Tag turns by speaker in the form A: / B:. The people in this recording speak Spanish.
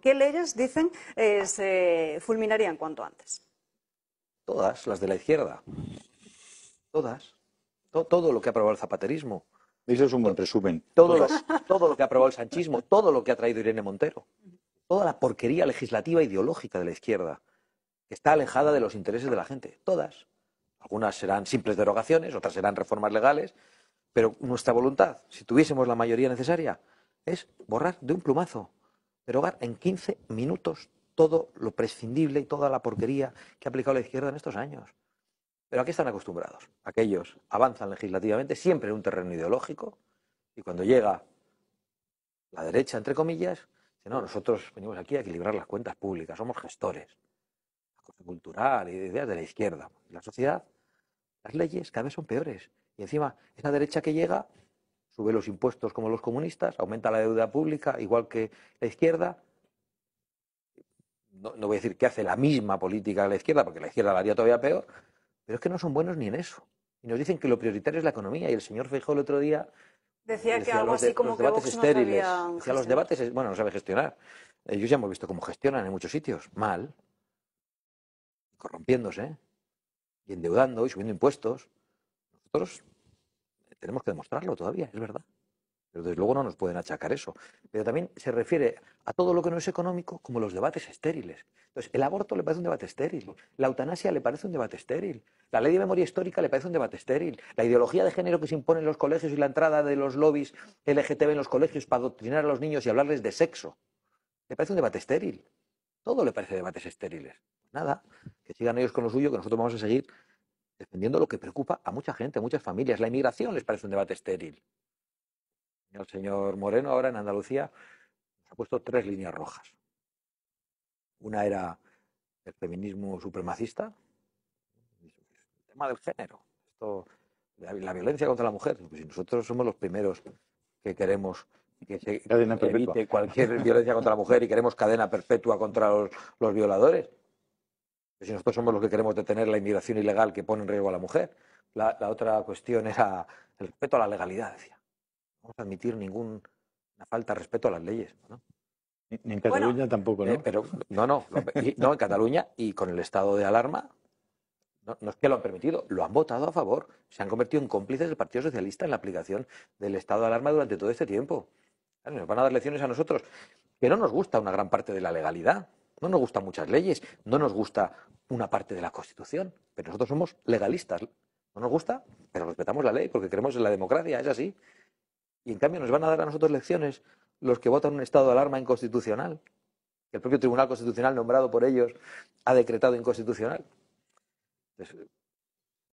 A: ¿Qué leyes, dicen, eh, se fulminarían cuanto antes? Todas, las de la izquierda. Todas. todo lo que ha aprobado el zapaterismo. Eso es un buen resumen. Todo, lo, todo lo que ha aprobado el sanchismo, todo lo que ha traído Irene Montero. Toda la porquería legislativa ideológica de la izquierda, que está alejada de los intereses de la gente. Todas. Algunas serán simples derogaciones, otras serán reformas legales, pero nuestra voluntad, si tuviésemos la mayoría necesaria, es borrar de un plumazo derogar en 15 minutos todo lo prescindible y toda la porquería que ha aplicado la izquierda en estos años. Pero a qué están acostumbrados. Aquellos avanzan legislativamente siempre en un terreno ideológico y cuando llega la derecha, entre comillas, no, nosotros venimos aquí a equilibrar las cuentas públicas, somos gestores. La cultural y ideas de la izquierda. La sociedad, las leyes cada vez son peores. Y encima, esa derecha que llega sube los impuestos como los comunistas, aumenta la deuda pública igual que la izquierda. No, voy a decir que hace la misma política de la izquierda, porque la izquierda la haría todavía peor, pero es que no son buenos ni en eso. Y nos dicen que lo prioritario es la economía. Y el señor Feijóo el otro día Decía, que algo así como los debates estériles. decía los debates, bueno, no sabe gestionar. Ellos ya hemos visto cómo gestionan en muchos sitios, mal, corrompiéndose y endeudando y subiendo impuestos. Nosotros tenemos que demostrarlo todavía, es verdad. Pero desde luego no nos pueden achacar eso. Pero también se refiere a todo lo que no es económico como los debates estériles. Entonces, el aborto le parece un debate estéril, la eutanasia le parece un debate estéril, la ley de memoria histórica le parece un debate estéril, la ideología de género que se impone en los colegios y la entrada de los lobbies LGTB en los colegios para adoctrinar a los niños y hablarles de sexo, le parece un debate estéril. Todo le parece debates estériles. Nada, que sigan ellos con lo suyo, que nosotros vamos a seguir defendiendo lo que preocupa a mucha gente, a muchas familias. La inmigración les parece un debate estéril. El señor Moreno ahora en Andalucía ha puesto tres líneas rojas. Una era el feminismo supremacista, el tema del género, esto, la, violencia contra la mujer. Pues si nosotros somos los primeros que queremos que se evite cualquier violencia contra la mujer y queremos cadena perpetua contra los violadores si nosotros somos los que queremos detener la inmigración ilegal que pone en riesgo a la mujer. La, otra cuestión era el respeto a la legalidad, decía. No vamos a admitir ninguna falta de respeto a las leyes. Ni en Cataluña tampoco, ¿no? Eh, pero, no, no, no, en Cataluña y con el estado de alarma, no, es que lo han permitido, lo han votado a favor. Se han convertido en cómplices del Partido Socialista en la aplicación del estado de alarma durante todo este tiempo. nos van a dar lecciones a nosotros, que no nos gusta una gran parte de la legalidad. No nos gustan muchas leyes, no nos gusta una parte de la Constitución, pero nosotros somos legalistas. No nos gusta, pero respetamos la ley porque creemos en la democracia, es así. Y en cambio nos van a dar a nosotros lecciones los que votan un estado de alarma inconstitucional, que el propio Tribunal Constitucional nombrado por ellos ha decretado inconstitucional.